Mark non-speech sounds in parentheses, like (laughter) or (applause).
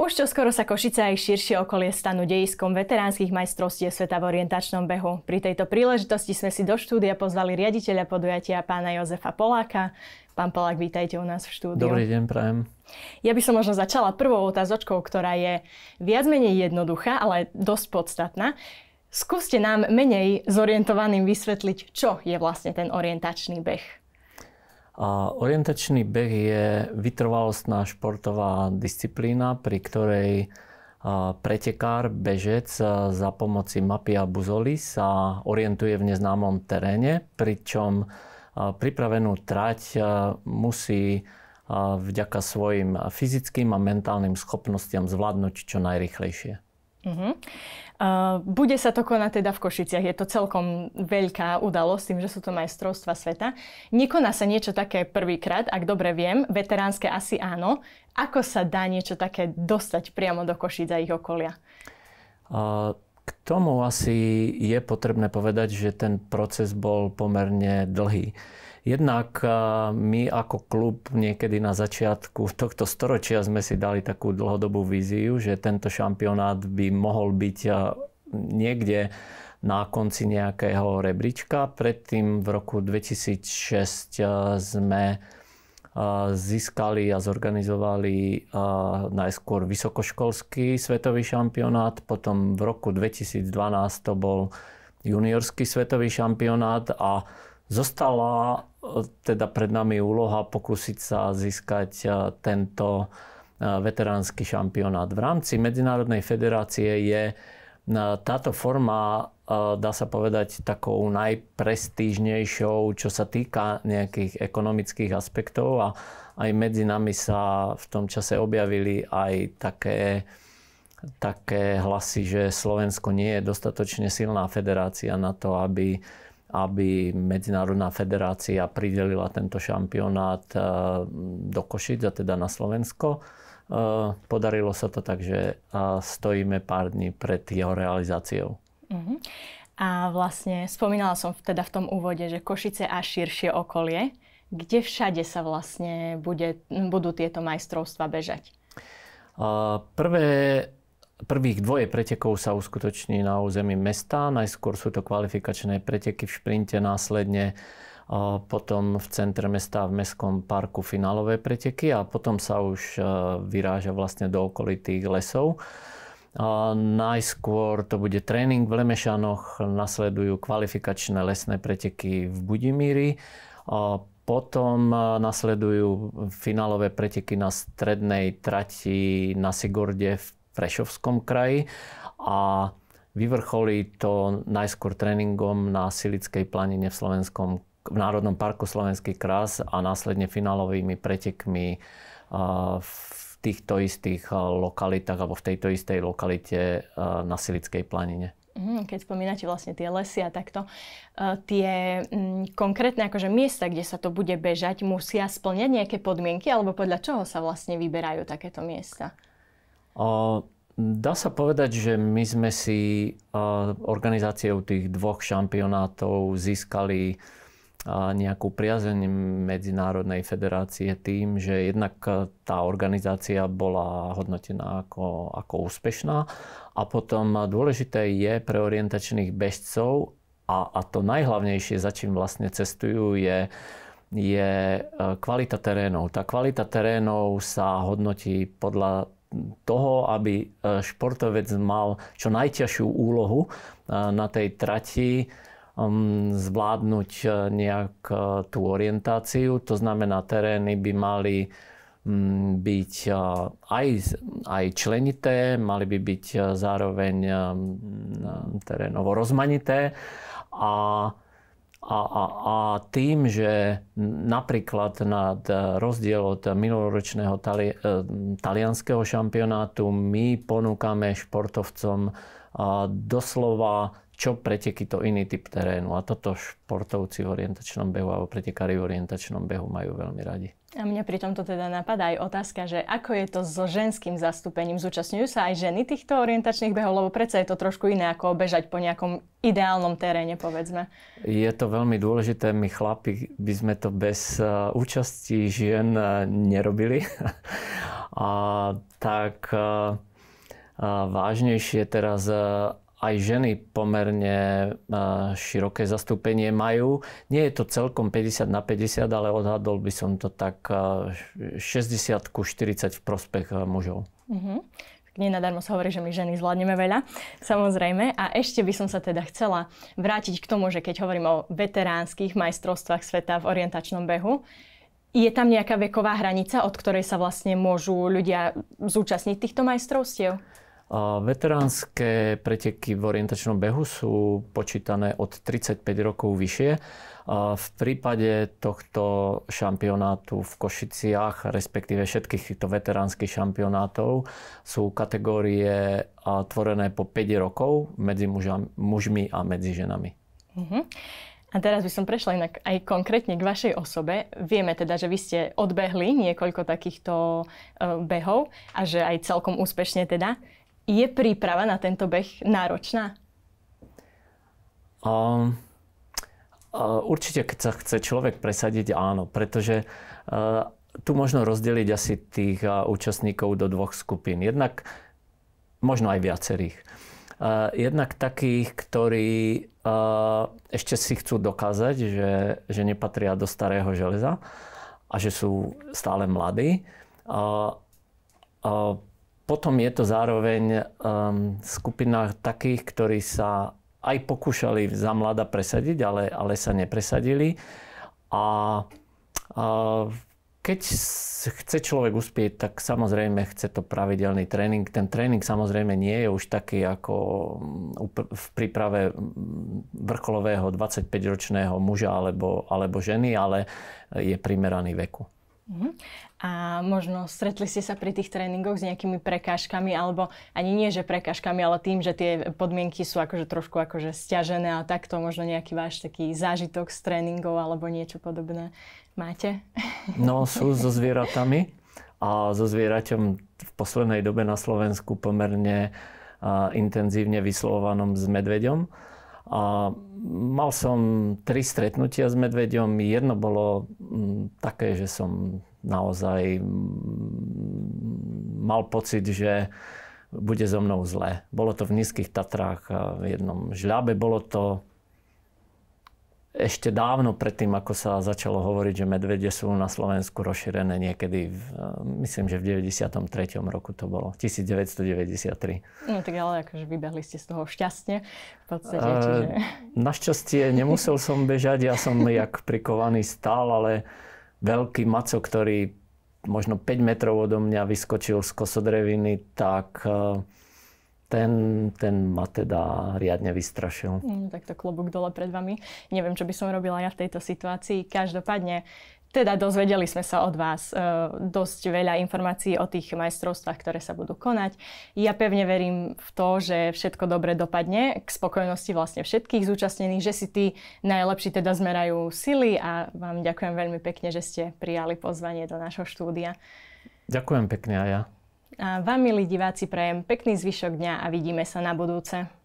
Už čo skoro sa Košice aj širšie okolie stanú dejiskom veteránskych majstrovstiev sveta v orientačnom behu. Pri tejto príležitosti sme si do štúdia pozvali riaditeľa podujatia pána Jozefa Poláka. Pán Polák, vítajte u nás v štúdiu. Dobrý deň, prajem. Ja by som možno začala prvou otázočkou, ktorá je viac menej jednoduchá, ale dosť podstatná. Skúste nám menej zorientovaným vysvetliť, čo je vlastne ten orientačný beh. A orientačný beh je vytrvalostná športová disciplína, pri ktorej pretekár, bežec za pomoci mapy a buzoly sa orientuje v neznámom teréne, pričom pripravenú trať musí vďaka svojim fyzickým a mentálnym schopnostiam zvládnuť čo najrychlejšie. Uh-huh. Uh, bude sa to konať teda v Košiciach. Je to celkom veľká udalosť, tým, že sú to majstrovstva sveta. Nekoná sa niečo také prvýkrát, ak dobre viem, veteránske asi áno. Ako sa dá niečo také dostať priamo do Košíc a ich okolia? Uh, k tomu asi je potrebné povedať, že ten proces bol pomerne dlhý. Jednak eh, my ako klub niekedy na začiatku tohto storočia sme si dali takú dlhodobú víziu, že tento šampionát by mohol byť eh, niekde na konci nejakého rebríčka. Predtým v roku 2006 eh, sme získali a zorganizovali najskôr vysokoškolský svetový šampionát, potom v roku 2012 to bol juniorský svetový šampionát a Zostala e, teda pred nami úloha pokúsiť sa získať e, tento e, veteránsky šampionát. V rámci Medzinárodnej federácie je táto forma, dá sa povedať, takou najprestížnejšou, čo sa týka nejakých ekonomických aspektov a aj medzi nami sa v tom čase objavili aj také, také hlasy, že Slovensko nie je dostatočne silná federácia na to, aby aby Medzinárodná federácia pridelila tento šampionát eh, do Košic a teda na Slovensko. Eh, podarilo sa to tak, že eh, stojíme pár dní pred jeho realizáciou. Mm-hmm. A vlastne spomínala som teda v tom úvode, že Košice a širšie okolie, kde všade sa vlastne bude, budú tieto majstrovstva bežať? Prvé Prvých dvoje pretekov sa uskutoční na území mesta. Najskôr sú to kvalifikačné preteky v šprinte, následne potom v centre mesta v Mestskom parku finálové preteky a potom sa už e, vyráža vlastne do okolitých lesov. A najskôr to bude tréning v Lemešanoch, nasledujú kvalifikačné lesné preteky v Budimíri. A potom e, nasledujú finálové preteky na strednej trati na Sigorde v Prešovskom kraji a vyvrcholí to najskôr tréningom na Silickej planine v Slovenskom v Národnom parku Slovenský kras a následne finálovými pretekmi v týchto istých lokalitách alebo v tejto istej lokalite na Silickej planine. Mhm, keď spomínate vlastne tie lesy a takto, tie mm, konkrétne akože miesta, kde sa to bude bežať, musia splňať nejaké podmienky alebo podľa čoho sa vlastne vyberajú takéto miesta? Dá sa povedať, že my sme si organizáciou tých dvoch šampionátov získali nejakú priazeň Medzinárodnej federácie tým, že jednak tá organizácia bola hodnotená ako, ako úspešná a potom dôležité je pre orientačných bežcov a, a to najhlavnejšie, za čím vlastne cestujú, je, je e, kvalita terénov. Tá kvalita terénov sa hodnotí podľa toho, aby e, športovec mal čo najťažšiu úlohu e, na tej trati um, zvládnuť e, nejak tú orientáciu. To znamená, terény by mali mm, byť aj, aj členité, mali by byť zároveň terénovo rozmanité a a, a, a tým, že napríklad nad rozdiel od minuloročného tali, eh, talianského šampionátu my ponúkame športovcom eh, doslova čo preteky to iný typ terénu. A toto športovci v orientačnom behu alebo pretekári v orientačnom behu majú veľmi radi. A mňa pri tomto teda napadá aj otázka, že ako je to so ženským zastúpením? Zúčastňujú sa aj ženy týchto orientačných behov? Lebo predsa je to trošku iné ako bežať po nejakom ideálnom teréne, povedzme. Je to veľmi dôležité. My chlapi by sme to bez eh, účasti žien eh, nerobili. (laughs) A tak eh, vážnejšie teraz aj ženy pomerne e, široké zastúpenie majú. Nie je to celkom 50 na 50, ale odhadol by som to tak 60 e, ku 40 v prospech e, mužov. Mm-hmm. Nenadarmo sa hovorí, že my ženy zvládneme veľa, samozrejme. A ešte by som sa teda chcela vrátiť k tomu, že keď hovorím o veteránskych majstrovstvách sveta v orientačnom behu, je tam nejaká veková hranica, od ktorej sa vlastne môžu ľudia zúčastniť týchto majstrovstiev? Veteránske preteky v orientačnom behu sú počítané od 35 rokov vyššie. V prípade tohto šampionátu v Košiciach, respektíve všetkých týchto veteránskych šampionátov, sú kategórie tvorené po 5 rokov medzi mužmi a medzi ženami. Mhm. A teraz by som prešla inak aj konkrétne k vašej osobe. Vieme teda, že vy ste odbehli niekoľko takýchto e, behov a že aj celkom úspešne teda. Je príprava na tento beh náročná? Um, um, určite, keď sa chce človek presadiť, áno, pretože uh, tu možno rozdeliť asi tých uh, účastníkov do dvoch skupín. Jednak, možno aj viacerých. Uh, jednak takých, ktorí uh, ešte si chcú dokázať, že, že nepatria do starého železa a že sú stále mladí. Uh, potom je to zároveň um, skupina takých, ktorí sa aj pokúšali za mladá presadiť, ale, ale sa nepresadili. A, a keď chce človek uspieť, tak samozrejme chce to pravidelný tréning. Ten tréning samozrejme nie je už taký ako mm, v príprave mm, vrcholového 25-ročného muža alebo, alebo ženy, ale je primeraný veku. Mhm. A možno stretli ste sa pri tých tréningoch s nejakými prekážkami, alebo ani nie, že prekážkami, ale tým, že tie podmienky sú akože trošku akože stiažené a takto možno nejaký váš taký zážitok z tréningov alebo niečo podobné máte? No sú so zvieratami a so zvieraťom v poslednej dobe na Slovensku pomerne a, intenzívne vyslovovanom s medveďom. A mal som tri stretnutia s medveďom. Jedno bolo mm, také, že som naozaj mm, mal pocit, že bude so mnou zle. Bolo to v Nízkych Tatrách a v jednom žľabe bolo to ešte dávno predtým, ako sa začalo hovoriť, že medvede sú na Slovensku rozšírené niekedy, v, eh, myslím, že v 93. roku to bolo, 1993. No tak ale akože vybehli ste z toho šťastne v podstate. E, čiže... Našťastie nemusel som bežať, ja som jak prikovaný stál, ale veľký maco, ktorý možno 5 metrov odo mňa vyskočil z kosodreviny, tak eh, ten, ten ma teda riadne vystrašil. Mm, tak to klobúk dole pred vami. Neviem, čo by som robila ja v tejto situácii. Každopádne, teda dozvedeli sme sa od vás e, dosť veľa informácií o tých majstrovstvách, ktoré sa budú konať. Ja pevne verím v to, že všetko dobre dopadne, k spokojnosti vlastne všetkých zúčastnených, že si tí najlepší teda zmerajú sily a vám ďakujem veľmi pekne, že ste prijali pozvanie do nášho štúdia. Ďakujem pekne aj ja. A vám, milí diváci, prajem pekný zvyšok dňa a vidíme sa na budúce.